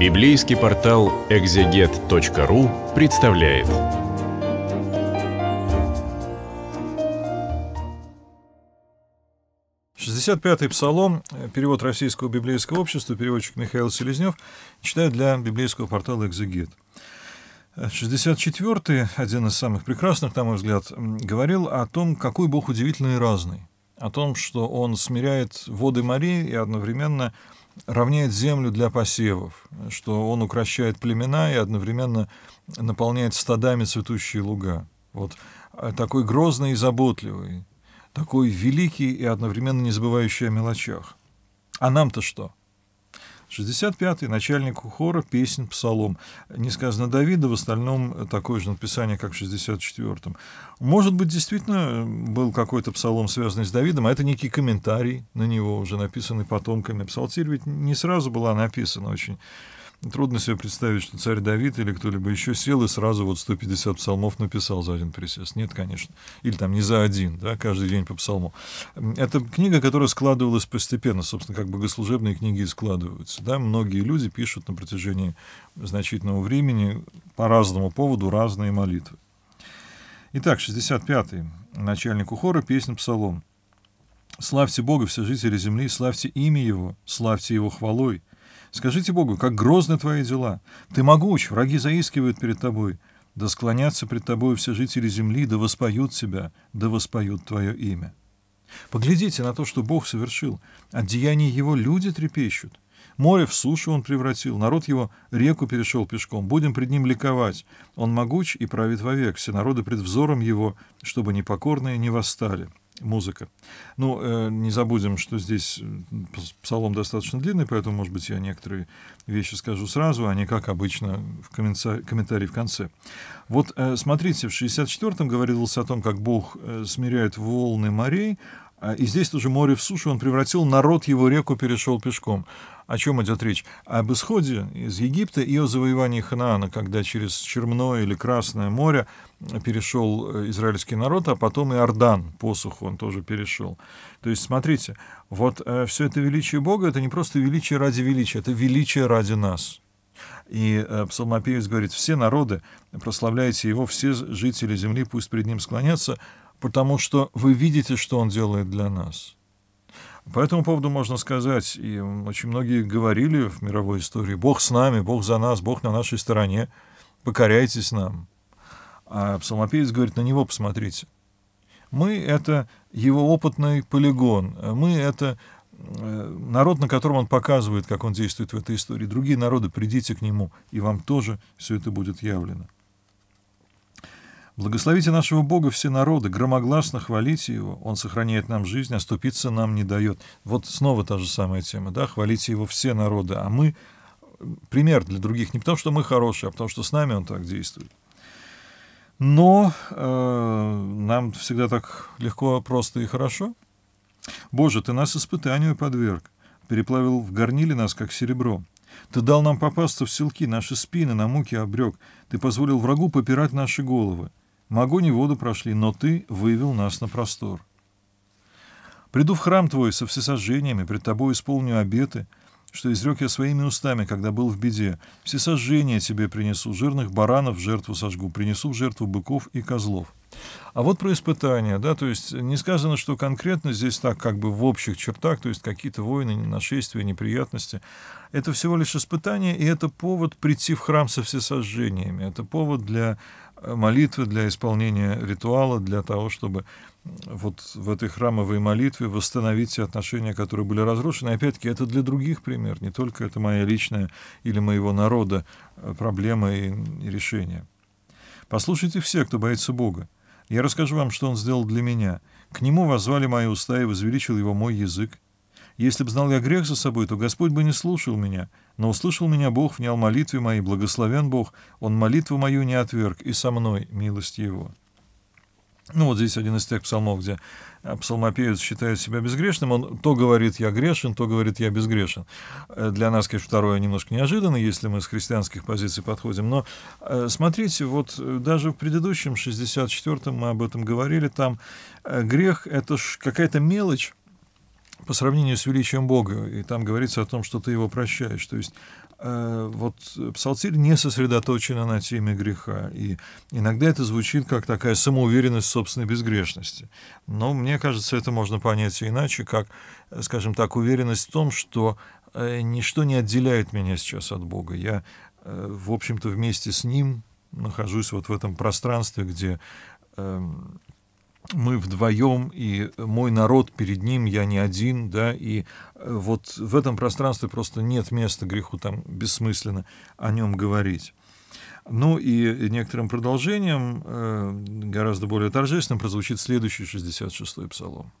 Библейский портал exeget.ru представляет. Шестьдесят пятый псалом, перевод Российского библейского общества, переводчик Михаил Селезнев, читает для библейского портала «Экзегет». 64-й, один из самых прекрасных, на мой взгляд, говорил о том, какой Бог удивительный и разный. О том, что Он смиряет воды морей и одновременно – равняет землю для посевов, что он укращает племена и одновременно наполняет стадами цветущие луга. Вот а, такой грозный и заботливый, такой великий и одновременно не забывающий о мелочах. А нам-то что? 65-й, начальник хора, песен, псалом. Не сказано Давида, в остальном такое же написание, как в 64-м. Может быть, действительно э, был какой-то псалом, связанный с Давидом, а это некий комментарий на него, уже написанный потомками. Псалтирь ведь не сразу была написана очень Трудно себе представить, что царь Давид или кто-либо еще сел и сразу вот 150 псалмов написал за один присест. Нет, конечно. Или там не за один, да, каждый день по псалму. Это книга, которая складывалась постепенно, собственно, как богослужебные книги складываются. Да? Многие люди пишут на протяжении значительного времени по разному поводу разные молитвы. Итак, 65-й, начальник ухора песня «Псалом». «Славьте Бога, все жители земли, славьте имя Его, славьте Его хвалой, Скажите Богу, как грозны твои дела. Ты могуч, враги заискивают перед тобой. Да склонятся пред тобой все жители земли, да воспоют тебя, да воспоют твое имя. Поглядите на то, что Бог совершил. От деяний его люди трепещут. Море в сушу он превратил, народ его реку перешел пешком. Будем пред ним ликовать. Он могуч и правит вовек, все народы пред взором его, чтобы непокорные не восстали музыка. Ну, э, не забудем, что здесь э, псалом достаточно длинный, поэтому, может быть, я некоторые вещи скажу сразу, а не как обычно в комментарии, комментарии в конце. Вот э, смотрите, в 64-м говорилось о том, как Бог э, смиряет волны морей, а, и здесь тоже море в сушу, он превратил народ его реку, перешел пешком. О чем идет речь? Об исходе из Египта и о завоевании Ханаана, когда через Черное или Красное море перешел э, израильский народ, а потом и Ордан посуху он тоже перешел. То есть, смотрите, вот э, все это величие Бога — это не просто величие ради величия, это величие ради нас. И э, псалмопевец говорит, все народы, прославляйте его, все жители земли, пусть пред ним склонятся, потому что вы видите, что Он делает для нас. По этому поводу можно сказать, и очень многие говорили в мировой истории, Бог с нами, Бог за нас, Бог на нашей стороне, покоряйтесь нам. А псалмопевец говорит, на него посмотрите. Мы — это его опытный полигон, мы — это э, народ, на котором он показывает, как он действует в этой истории. Другие народы, придите к нему, и вам тоже все это будет явлено. Благословите нашего Бога все народы, громогласно хвалите Его, Он сохраняет нам жизнь, оступиться а нам не дает. Вот снова та же самая тема, да, хвалите Его все народы, а мы пример для других, не потому что мы хорошие, а потому что с нами Он так действует. Но э, нам всегда так легко, просто и хорошо. Боже, Ты нас испытанию подверг, переплавил в горниле нас, как серебро. Ты дал нам попасться в селки, наши спины на муки обрек. Ты позволил врагу попирать наши головы. Могу не воду прошли, но ты вывел нас на простор. Приду в храм твой со всесожжениями, пред тобой исполню обеты, что изрек я своими устами, когда был в беде. Всесожжения тебе принесу, жирных баранов в жертву сожгу, принесу в жертву быков и козлов. А вот про испытания, да, то есть не сказано, что конкретно здесь так как бы в общих чертах, то есть какие-то войны, нашествия, неприятности. Это всего лишь испытание, и это повод прийти в храм со всесожжениями, это повод для э, молитвы, для исполнения ритуала, для того, чтобы вот в этой храмовой молитве восстановить те отношения, которые были разрушены. Опять-таки, это для других пример, не только это моя личная или моего народа э, проблема и, и решение. Послушайте все, кто боится Бога. Я расскажу вам, что он сделал для меня. К нему воззвали мои уста и возвеличил его мой язык. Если б знал я грех за собой, то Господь бы не слушал меня. Но услышал меня Бог, внял молитве моей, благословен Бог, Он молитву мою не отверг, и со мной милость Его». Ну вот здесь один из тех псалмов, где э, псалмопевец считает себя безгрешным, он то говорит «я грешен», то говорит «я безгрешен». Э, для нас, конечно, второе немножко неожиданно, если мы с христианских позиций подходим, но э, смотрите, вот даже в предыдущем, 64-м, мы об этом говорили, там грех — это какая-то мелочь, по сравнению с величием Бога, и там говорится о том, что ты его прощаешь. То есть Э, вот псалтирь не сосредоточена на теме греха. И иногда это звучит как такая самоуверенность в собственной безгрешности. Но мне кажется, это можно понять и иначе, как, э, скажем так, уверенность в том, что э, ничто не отделяет меня сейчас от Бога. Я, в общем-то, вместе с Ним нахожусь вот в этом пространстве, где эм, мы вдвоем, и мой народ перед ним, я не один, да, и э, вот в этом пространстве просто нет места греху, там бессмысленно о нем говорить. Ну и некоторым продолжением, э, гораздо более торжественным, прозвучит следующий 66-й псалом.